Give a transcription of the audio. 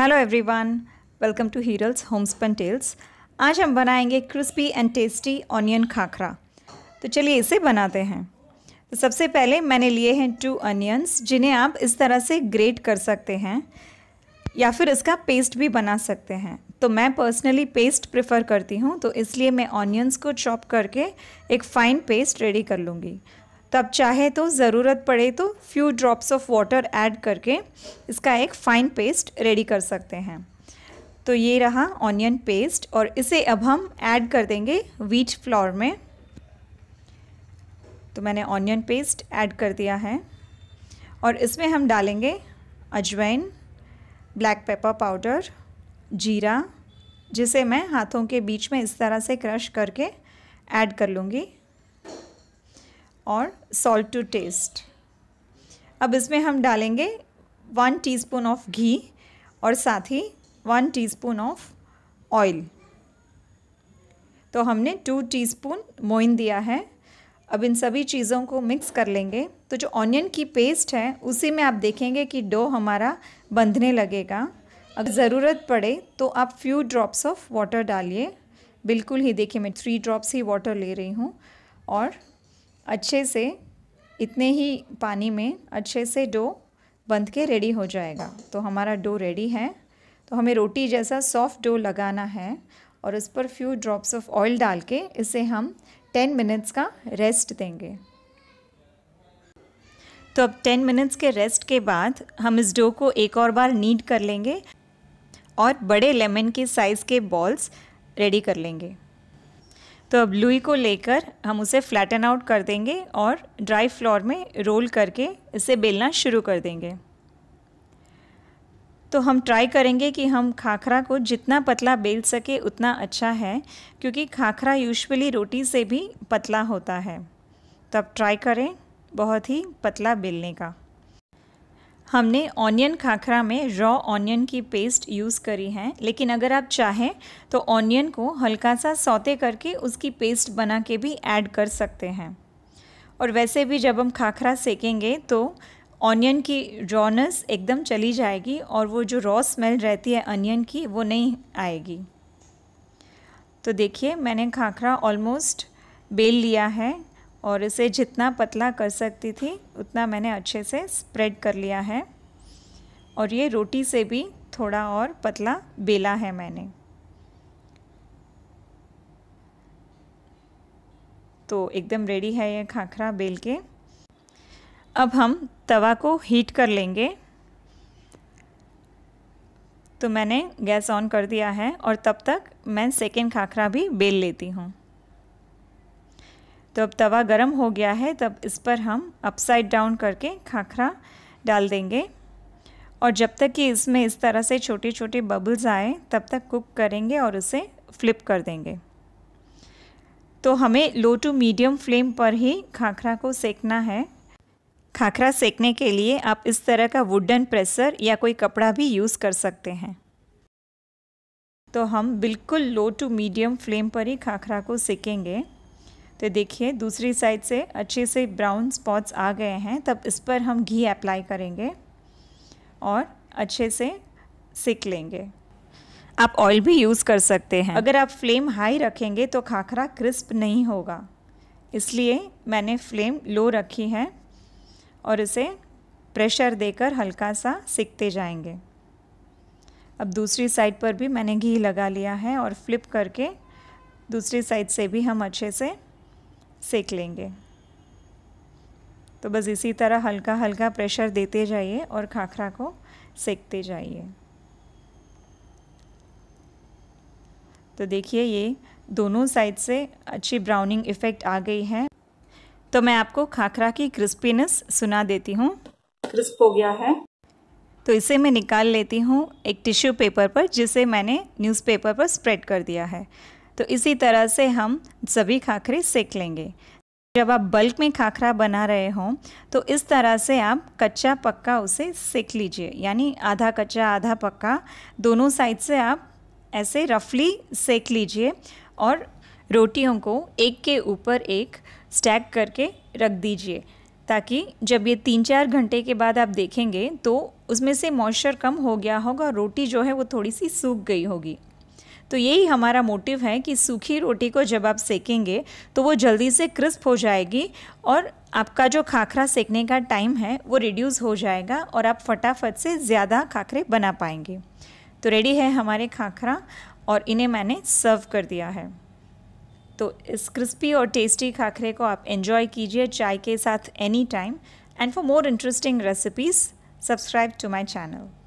hello everyone welcome to Heeral's homes tales आज हम बनाएंगे crispy and tasty onion khakhra तो चलिए इसे बनाते हैं तो सबसे पहले मैंने लिए हैं टू अनियंस जिन्हें आप इस तरह से ग्रेट कर सकते हैं या फिर इसका पेस्ट भी बना सकते हैं तो मैं पर्सनली पेस्ट प्रेफर करती हूँ तो इसलिए मैं ऑनियंस को चॉप करके एक फ़ाइन पेस्ट रेडी कर लूँगी तब चाहे तो ज़रूरत पड़े तो few drops of water add करके इसका एक फ़ाइन पेस्ट रेडी कर सकते हैं तो ये रहा ऑनियन पेस्ट और इसे अब हम ऐड कर देंगे व्हीट फ्लोर में तो मैंने ऑनियन पेस्ट ऐड कर दिया है और इसमें हम डालेंगे अजवाइन ब्लैक पेपर पाउडर जीरा जिसे मैं हाथों के बीच में इस तरह से क्रश करके ऐड कर लूँगी और सॉल्ट टू टेस्ट अब इसमें हम डालेंगे वन टीस्पून ऑफ घी और साथ ही वन टीस्पून ऑफ ऑयल तो हमने टू टीस्पून मोइन दिया है अब इन सभी चीज़ों को मिक्स कर लेंगे तो जो ऑनियन की पेस्ट है उसी में आप देखेंगे कि डो हमारा बंधने लगेगा अगर ज़रूरत पड़े तो आप फ्यू ड्रॉप्स ऑफ वाटर डालिए बिल्कुल ही देखिए मैं थ्री ड्रॉप्स ही वाटर ले रही हूँ और अच्छे से इतने ही पानी में अच्छे से डो बंध के रेडी हो जाएगा तो हमारा डो रेडी है तो हमें रोटी जैसा सॉफ्ट डो लगाना है और उस पर फ्यू ड्रॉप्स ऑफ ऑयल डाल के इसे हम टेन मिनट्स का रेस्ट देंगे तो अब टेन मिनट्स के रेस्ट के बाद हम इस डो को एक और बार नीट कर लेंगे और बड़े लेमन के साइज़ के बॉल्स रेडी कर लेंगे तो अब लुई को लेकर हम उसे फ्लैटन आउट कर देंगे और ड्राई फ्लोर में रोल करके इसे बेलना शुरू कर देंगे तो हम ट्राई करेंगे कि हम खाखरा को जितना पतला बेल सके उतना अच्छा है क्योंकि खाखरा यूजुअली रोटी से भी पतला होता है तो अब ट्राई करें बहुत ही पतला बेलने का हमने ऑनियन खाखरा में रॉ ऑनियन की पेस्ट यूज़ करी है लेकिन अगर आप चाहें तो ऑनियन को हल्का सा सौते करके उसकी पेस्ट बना के भी ऐड कर सकते हैं और वैसे भी जब हम खाखरा सेकेंगे तो ऑनियन की रॉनस एकदम चली जाएगी और वो जो रॉ स्मेल रहती है अनियन की वो नहीं आएगी तो देखिए मैंने खाखरा ऑलमोस्ट बेल लिया है और इसे जितना पतला कर सकती थी उतना मैंने अच्छे से स्प्रेड कर लिया है और ये रोटी से भी थोड़ा और पतला बेला है मैंने तो एकदम रेडी है ये खाखरा बेल के अब हम तवा को हीट कर लेंगे तो मैंने गैस ऑन कर दिया है और तब तक मैं सेकेंड खाखरा भी बेल लेती हूँ तो अब तवा गर्म हो गया है तब इस पर हम अपसाइड डाउन करके खाखरा डाल देंगे और जब तक कि इसमें इस तरह से छोटे छोटे बबल्स आए तब तक कुक करेंगे और उसे फ्लिप कर देंगे तो हमें लो टू मीडियम फ्लेम पर ही खाखरा को सेकना है खाखरा सेकने के लिए आप इस तरह का वुडन प्रेसर या कोई कपड़ा भी यूज़ कर सकते हैं तो हम बिल्कुल लो टू मीडियम फ्लेम पर ही खाखरा को सेकेंगे तो देखिए दूसरी साइड से अच्छे से ब्राउन स्पॉट्स आ गए हैं तब इस पर हम घी अप्लाई करेंगे और अच्छे से सेक लेंगे आप ऑयल भी यूज़ कर सकते हैं अगर आप फ्लेम हाई रखेंगे तो खाखरा क्रिस्प नहीं होगा इसलिए मैंने फ्लेम लो रखी है और इसे प्रेशर देकर हल्का सा सिकते जाएंगे अब दूसरी साइड पर भी मैंने घी लगा लिया है और फ्लिप करके दूसरी साइड से भी हम अच्छे से सेक लेंगे तो बस इसी तरह हल्का हल्का प्रेशर देते जाइए और खाखरा को सेकते जाइए तो देखिए ये दोनों साइड से अच्छी ब्राउनिंग इफ़ेक्ट आ गई है तो मैं आपको खाखरा की क्रिस्पीनेस सुना देती हूँ क्रिस्प हो गया है तो इसे मैं निकाल लेती हूँ एक टिश्यू पेपर पर जिसे मैंने न्यूज़पेपर पर स्प्रेड कर दिया है तो इसी तरह से हम सभी खाखरे सेक लेंगे जब आप बल्क में खाखरा बना रहे हों तो इस तरह से आप कच्चा पक्का उसे सेक लीजिए यानी आधा कच्चा आधा पक्का दोनों साइड से आप ऐसे रफली सेक लीजिए और रोटियों को एक के ऊपर एक स्टैक करके रख दीजिए ताकि जब ये तीन चार घंटे के बाद आप देखेंगे तो उसमें से मॉइस्चर कम हो गया होगा रोटी जो है वो थोड़ी सी सूख गई होगी तो यही हमारा मोटिव है कि सूखी रोटी को जब आप सेकेंगे तो वो जल्दी से क्रिस्प हो जाएगी और आपका जो खाखरा सेकने का टाइम है वो रिड्यूस हो जाएगा और आप फटाफट से ज़्यादा खाखरे बना पाएंगे तो रेडी है हमारे खाखरा और इन्हें मैंने सर्व कर दिया है तो इस क्रिस्पी और टेस्टी खाखरे को आप एंजॉय कीजिए चाय के साथ any time and for more interesting recipes subscribe to my channel